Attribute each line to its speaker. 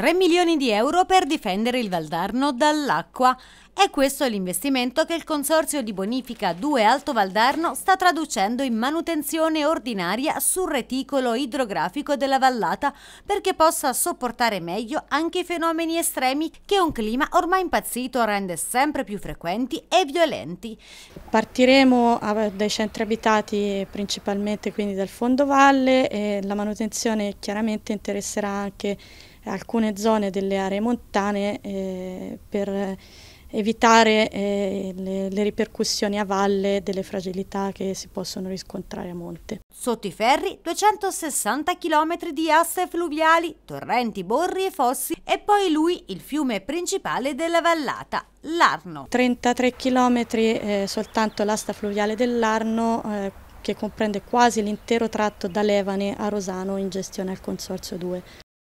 Speaker 1: 3 milioni di euro per difendere il Valdarno dall'acqua. È questo l'investimento che il Consorzio di Bonifica 2 Alto Valdarno sta traducendo in manutenzione ordinaria sul reticolo idrografico della vallata perché possa sopportare meglio anche i fenomeni estremi che un clima ormai impazzito rende sempre più frequenti e violenti. Partiremo dai centri abitati principalmente
Speaker 2: quindi dal fondo valle e la manutenzione chiaramente interesserà anche alcune zone delle aree montane eh, per evitare eh, le, le, ripercussioni a valle delle fragilità che si possono riscontrare a monte.
Speaker 1: Sotto i ferri 260 km di aste fluviali, torrenti, borri e fossi e poi lui il fiume principale della vallata, l'Arno.
Speaker 2: 33 km eh, soltanto l'asta fluviale dell'Arno eh, che comprende quasi l'intero tratto da Levane a Rosano in gestione al Consorzio 2.